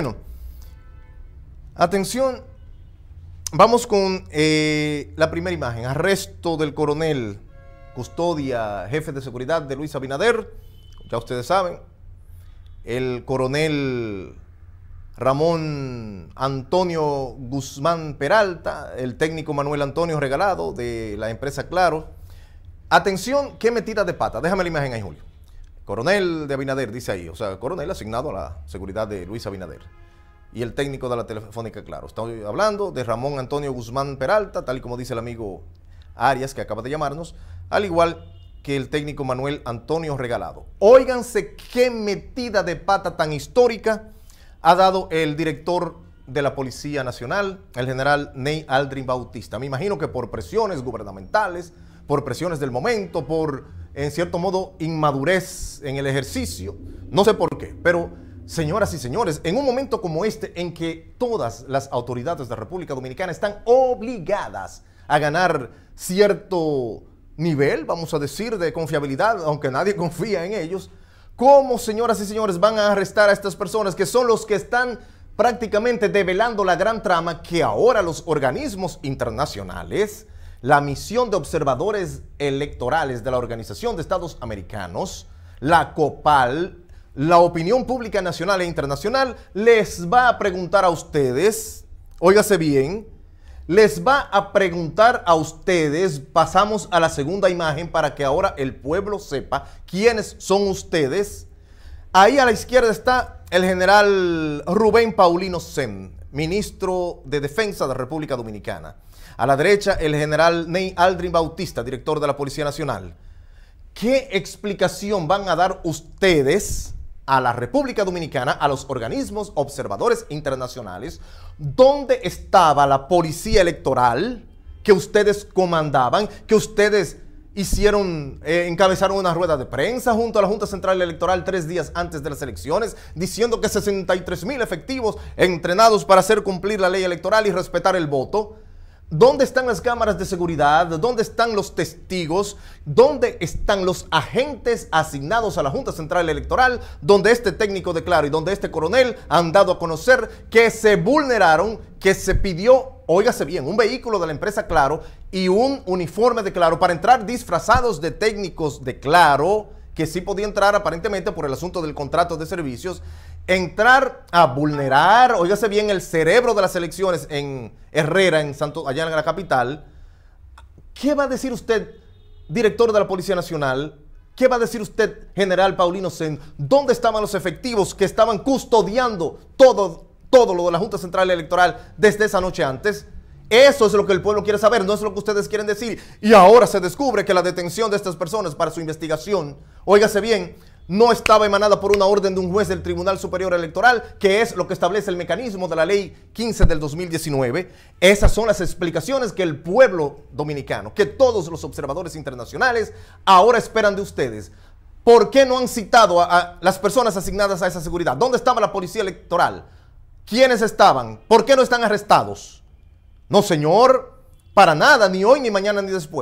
Bueno, atención, vamos con eh, la primera imagen. Arresto del coronel, custodia, jefe de seguridad de Luis Abinader. Ya ustedes saben, el coronel Ramón Antonio Guzmán Peralta, el técnico Manuel Antonio Regalado de la empresa Claro. Atención, qué tira de pata. Déjame la imagen ahí, Julio. Coronel de Abinader, dice ahí, o sea, coronel asignado a la seguridad de Luis Abinader. Y el técnico de la Telefónica, claro. Estoy hablando de Ramón Antonio Guzmán Peralta, tal y como dice el amigo Arias que acaba de llamarnos, al igual que el técnico Manuel Antonio Regalado. Óiganse qué metida de pata tan histórica ha dado el director de la Policía Nacional, el general Ney Aldrin Bautista. Me imagino que por presiones gubernamentales, por presiones del momento, por en cierto modo, inmadurez en el ejercicio. No sé por qué, pero señoras y señores, en un momento como este en que todas las autoridades de República Dominicana están obligadas a ganar cierto nivel, vamos a decir, de confiabilidad, aunque nadie confía en ellos, ¿cómo, señoras y señores, van a arrestar a estas personas que son los que están prácticamente develando la gran trama que ahora los organismos internacionales la misión de observadores electorales de la Organización de Estados Americanos, la COPAL, la opinión pública nacional e internacional les va a preguntar a ustedes, óigase bien, les va a preguntar a ustedes, pasamos a la segunda imagen para que ahora el pueblo sepa quiénes son ustedes. Ahí a la izquierda está el general Rubén Paulino Sem, ministro de Defensa de la República Dominicana. A la derecha, el general Ney Aldrin Bautista, director de la Policía Nacional. ¿Qué explicación van a dar ustedes a la República Dominicana, a los organismos observadores internacionales, dónde estaba la policía electoral que ustedes comandaban, que ustedes hicieron, eh, encabezaron una rueda de prensa junto a la Junta Central Electoral tres días antes de las elecciones, diciendo que 63 mil efectivos entrenados para hacer cumplir la ley electoral y respetar el voto. ¿Dónde están las cámaras de seguridad? ¿Dónde están los testigos? ¿Dónde están los agentes asignados a la Junta Central Electoral? Donde este técnico declaró y donde este coronel han dado a conocer que se vulneraron, que se pidió óigase bien, un vehículo de la empresa Claro y un uniforme de Claro para entrar disfrazados de técnicos de Claro, que sí podía entrar aparentemente por el asunto del contrato de servicios, entrar a vulnerar, óigase bien, el cerebro de las elecciones en Herrera, en Santo, allá en la capital. ¿Qué va a decir usted, director de la Policía Nacional? ¿Qué va a decir usted, general Paulino Sen? ¿Dónde estaban los efectivos que estaban custodiando todo todo lo de la Junta Central Electoral desde esa noche antes. Eso es lo que el pueblo quiere saber, no es lo que ustedes quieren decir. Y ahora se descubre que la detención de estas personas para su investigación, óigase bien, no estaba emanada por una orden de un juez del Tribunal Superior Electoral, que es lo que establece el mecanismo de la Ley 15 del 2019. Esas son las explicaciones que el pueblo dominicano, que todos los observadores internacionales ahora esperan de ustedes. ¿Por qué no han citado a las personas asignadas a esa seguridad? ¿Dónde estaba la policía electoral? quiénes estaban, por qué no están arrestados. No, señor, para nada, ni hoy, ni mañana, ni después.